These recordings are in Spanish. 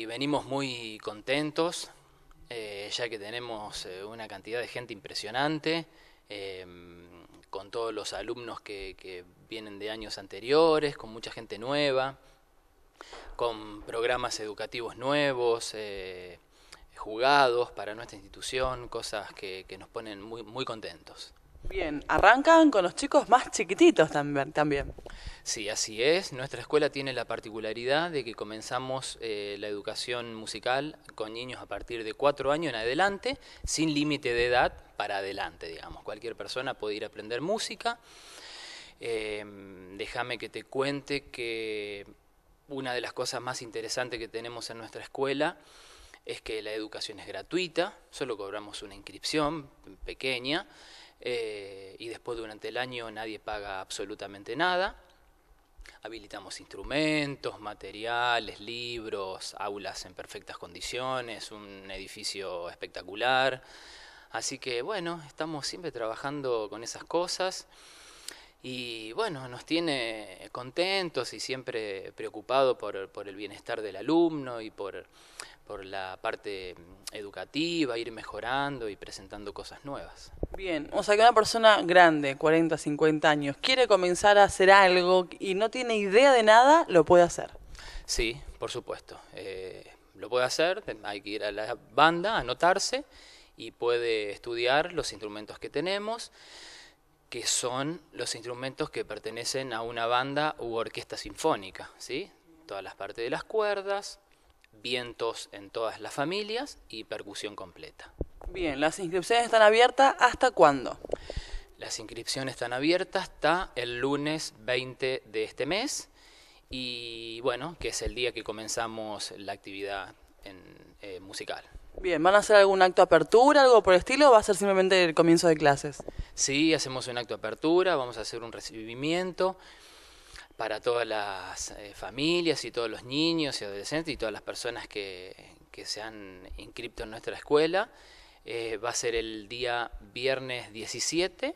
Y venimos muy contentos, eh, ya que tenemos eh, una cantidad de gente impresionante, em, con todos los alumnos que, vienen de años anteriores, con mucha gente nueva, con programas educativos nuevos. Eh, jugados para nuestra institución, cosas que, nos ponen muy contentos. Bien, arrancan con los chicos más chiquititos también. Sí, así es. Nuestra escuela tiene la particularidad de que comenzamos eh, la educación musical con niños a partir de cuatro años en adelante, sin límite de edad para adelante, digamos. Cualquier persona puede ir a aprender música. Eh, déjame que te cuente que una de las cosas más interesantes que tenemos en nuestra escuela es que la educación es gratuita, solo cobramos una inscripción pequeña. Eh, y después durante el año nadie paga absolutamente nada. Habilitamos instrumentos, materiales, libros, aulas en perfectas condiciones, un edificio espectacular. Así que bueno, estamos siempre trabajando con esas cosas y bueno, nos tiene contentos y siempre preocupado por, por el bienestar del alumno y por, por, la parte educativa, ir mejorando y presentando cosas nuevas. Bien, o sea que una persona grande, 40, 50 años, quiere comenzar a hacer algo y no tiene idea de nada, lo puede hacer. Sí, por supuesto. Eh, lo puede hacer, hay que ir a la banda, anotarse y puede estudiar los instrumentos que tenemos que son los instrumentos que pertenecen a una banda u orquesta sinfónica, ¿sí? Todas las partes de las cuerdas, vientos en todas las familias y percusión completa. Bien, las inscripciones están abiertas hasta cuándo? Las inscripciones están abiertas hasta el lunes 20 de este mes y bueno, que es el día que comenzamos la actividad en, eh, musical. Bien, ¿van a hacer algún acto de apertura, algo por el estilo, o va a ser simplemente el comienzo de clases? Sí, hacemos un acto de apertura, vamos a hacer un recibimiento para todas las eh, familias y todos los niños y adolescentes y todas las personas que, se han inscrito en nuestra escuela. Eh, va a ser el día viernes 17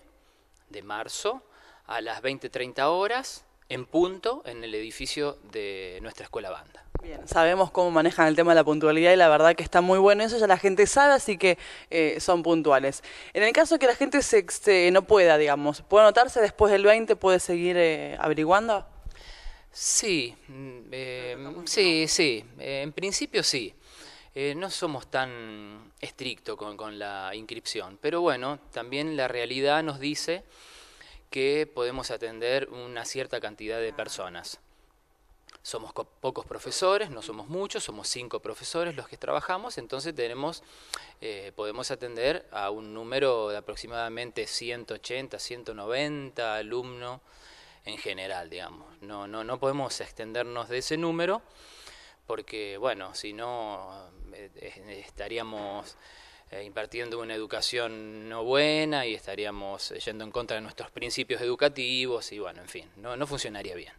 de marzo a las 20.30 horas en punto en el edificio de nuestra escuela banda. Bien, sabemos cómo manejan el tema de la puntualidad y la verdad que está muy bueno eso, ya la gente sabe, así que eh, son puntuales. En el caso que la gente se, no pueda, digamos, ¿puede notarse después del 20? ¿Puede seguir eh, averiguando? Sí, mm, eh, sí, sí, en principio sí. no somos tan estrictos con la inscripción, pero bueno, también la realidad nos dice que podemos atender una cierta cantidad de personas. Somos pocos profesores, no somos muchos, somos cinco profesores los que trabajamos, entonces tenemos, eh, podemos atender a un número de aproximadamente 180, 190 alumnos en general, digamos. No, no, no podemos extendernos de ese número porque, bueno, si no, eh, eh, estaríamos eh, impartiendo una educación no buena y estaríamos eh, yendo en contra de nuestros principios educativos y bueno, en fin, no, no funcionaría bien.